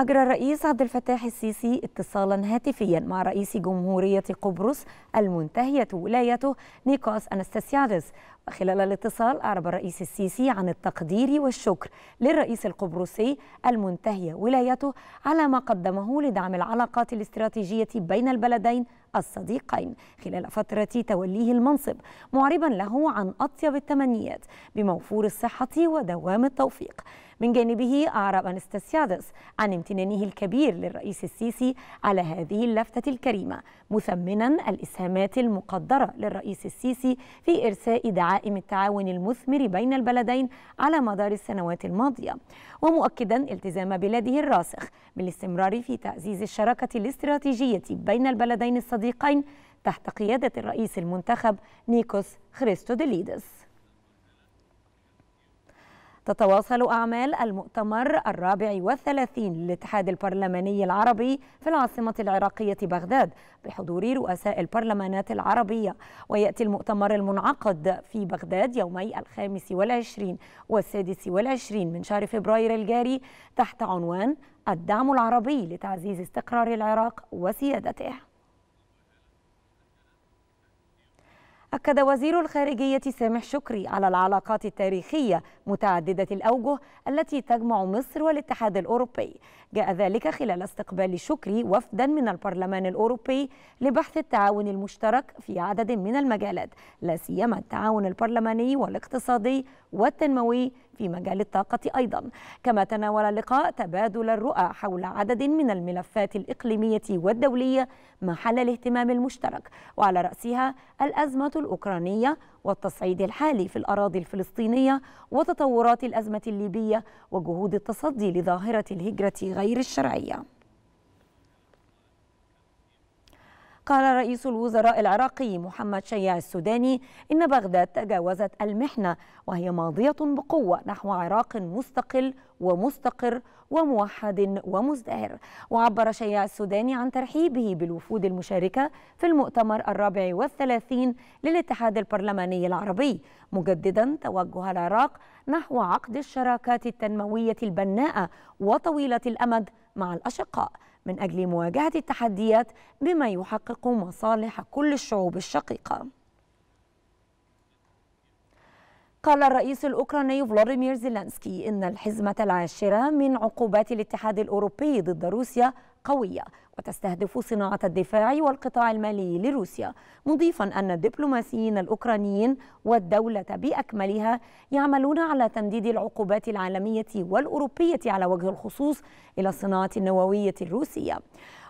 أجرى الرئيس عبد الفتاح السيسي اتصالا هاتفيا مع رئيس جمهورية قبرص المنتهية ولايته نيكوس أنستاسيادس وخلال الاتصال أعرب الرئيس السيسي عن التقدير والشكر للرئيس القبرصي المنتهية ولايته على ما قدمه لدعم العلاقات الاستراتيجية بين البلدين الصديقين خلال فترة توليه المنصب معربا له عن أطيب التمنيات بموفور الصحة ودوام التوفيق من جانبه أعرب أنستاسيادس عن امتنانه الكبير للرئيس السيسي على هذه اللفتة الكريمة مثمنا الإسهامات المقدرة للرئيس السيسي في إرساء دعائم التعاون المثمر بين البلدين على مدار السنوات الماضية ومؤكدا التزام بلاده الراسخ بالاستمرار في تعزيز الشراكة الاستراتيجية بين البلدين الصديقين صديقين تحت قيادة الرئيس المنتخب نيكوس خريستوديليدس تتواصل أعمال المؤتمر الرابع والثلاثين للاتحاد البرلماني العربي في العاصمة العراقية بغداد بحضور رؤساء البرلمانات العربية ويأتي المؤتمر المنعقد في بغداد يومي الخامس والعشرين والسادس والعشرين من شهر فبراير الجاري تحت عنوان الدعم العربي لتعزيز استقرار العراق وسيادته أكد وزير الخارجية سامح شكري على العلاقات التاريخية متعددة الأوجه التي تجمع مصر والاتحاد الأوروبي جاء ذلك خلال استقبال شكري وفدا من البرلمان الأوروبي لبحث التعاون المشترك في عدد من المجالات لا سيما التعاون البرلماني والاقتصادي والتنموي في مجال الطاقة أيضا كما تناول اللقاء تبادل الرؤى حول عدد من الملفات الإقليمية والدولية محل الاهتمام المشترك وعلى رأسها الأزمة الأوكرانية والتصعيد الحالي في الأراضي الفلسطينية وتطورات الأزمة الليبية وجهود التصدي لظاهرة الهجرة غير الشرعية قال رئيس الوزراء العراقي محمد شيع السوداني إن بغداد تجاوزت المحنة وهي ماضية بقوة نحو عراق مستقل ومستقر وموحد ومزدهر وعبر شيع السوداني عن ترحيبه بالوفود المشاركة في المؤتمر الرابع والثلاثين للاتحاد البرلماني العربي مجددا توجه العراق نحو عقد الشراكات التنموية البناءة وطويلة الأمد مع الأشقاء من أجل مواجهة التحديات بما يحقق مصالح كل الشعوب الشقيقة قال الرئيس الأوكراني فلاديمير زيلانسكي إن الحزمة العاشرة من عقوبات الاتحاد الأوروبي ضد روسيا قوية وتستهدف صناعة الدفاع والقطاع المالي لروسيا مضيفا أن الدبلوماسيين الأوكرانيين والدولة بأكملها يعملون على تمديد العقوبات العالمية والأوروبية على وجه الخصوص إلى الصناعة النووية الروسية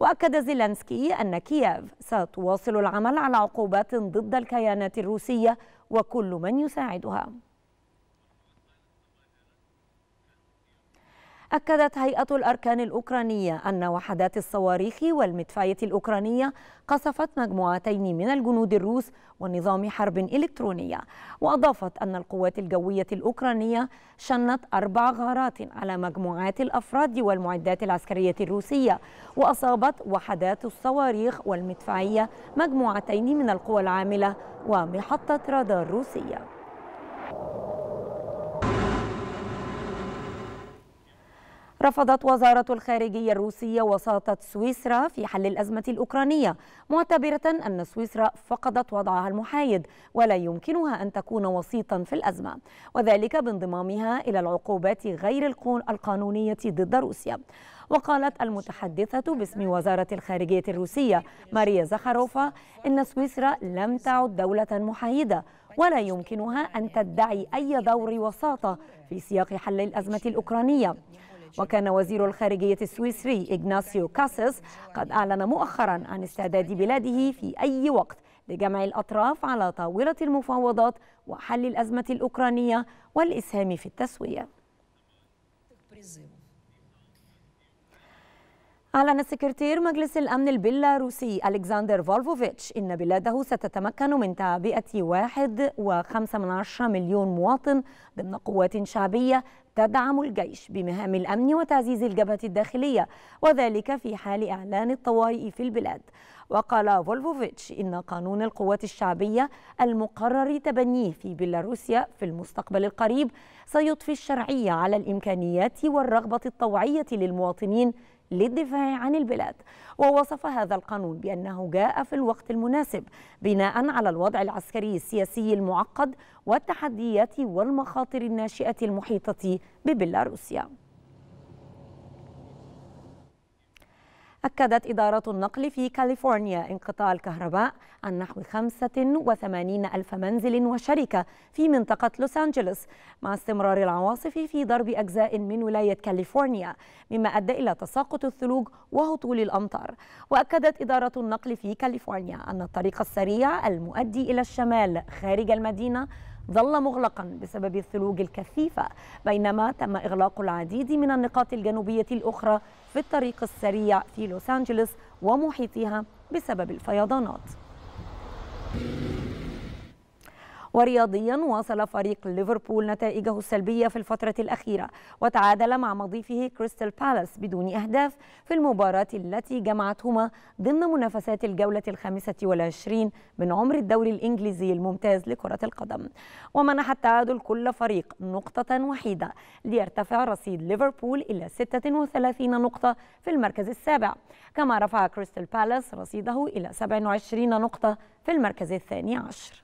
وأكد زيلانسكي أن كييف ستواصل العمل على عقوبات ضد الكيانات الروسية وكل من يساعدها أكدت هيئة الأركان الأوكرانية أن وحدات الصواريخ والمدفعية الأوكرانية قصفت مجموعتين من الجنود الروس ونظام حرب إلكترونية وأضافت أن القوات الجوية الأوكرانية شنت أربع غارات على مجموعات الأفراد والمعدات العسكرية الروسية وأصابت وحدات الصواريخ والمدفعية مجموعتين من القوى العاملة ومحطة رادار روسية رفضت وزارة الخارجية الروسية وساطة سويسرا في حل الأزمة الأوكرانية معتبرة أن سويسرا فقدت وضعها المحايد ولا يمكنها أن تكون وسيطا في الأزمة وذلك بانضمامها إلى العقوبات غير القانونية ضد روسيا وقالت المتحدثة باسم وزارة الخارجية الروسية ماريا زخاروفا إن سويسرا لم تعد دولة محايدة ولا يمكنها أن تدعي أي دور وساطة في سياق حل الأزمة الأوكرانية وكان وزير الخارجية السويسري إغناسيو كاسس قد أعلن مؤخرا عن استعداد بلاده في أي وقت لجمع الأطراف على طاولة المفاوضات وحل الأزمة الأوكرانية والإسهام في التسوية أعلن سكرتير مجلس الأمن البيلاروسي ألكسندر فولفوفيتش إن بلاده ستتمكن من تعبئة 1.5 مليون مواطن ضمن قوات شعبية تدعم الجيش بمهام الأمن وتعزيز الجبهة الداخلية وذلك في حال إعلان الطوارئ في البلاد وقال فولفوفيتش إن قانون القوات الشعبية المقرر تبنيه في بيلاروسيا في المستقبل القريب سيضفي الشرعية على الإمكانيات والرغبة الطوعية للمواطنين للدفاع عن البلاد ووصف هذا القانون بأنه جاء في الوقت المناسب بناء على الوضع العسكري السياسي المعقد والتحديات والمخاطر الناشئة المحيطة ببيلاروسيا أكدت إدارة النقل في كاليفورنيا انقطاع الكهرباء عن نحو 85 ألف منزل وشركة في منطقة لوس أنجلوس مع استمرار العواصف في ضرب أجزاء من ولاية كاليفورنيا مما أدى إلى تساقط الثلوج وهطول الأمطار وأكدت إدارة النقل في كاليفورنيا أن الطريق السريع المؤدي إلى الشمال خارج المدينة ظل مغلقا بسبب الثلوج الكثيفة بينما تم إغلاق العديد من النقاط الجنوبية الأخرى في الطريق السريع في لوس أنجلوس ومحيطها بسبب الفيضانات ورياضيا واصل فريق ليفربول نتائجه السلبية في الفترة الأخيرة وتعادل مع مضيفه كريستال بالاس بدون أهداف في المباراة التي جمعتهما ضمن منافسات الجولة الخامسة والعشرين من عمر الدوري الإنجليزي الممتاز لكرة القدم ومنح التعادل كل فريق نقطة وحيدة ليرتفع رصيد ليفربول إلى 36 نقطة في المركز السابع كما رفع كريستال بالاس رصيده إلى 27 نقطة في المركز الثاني عشر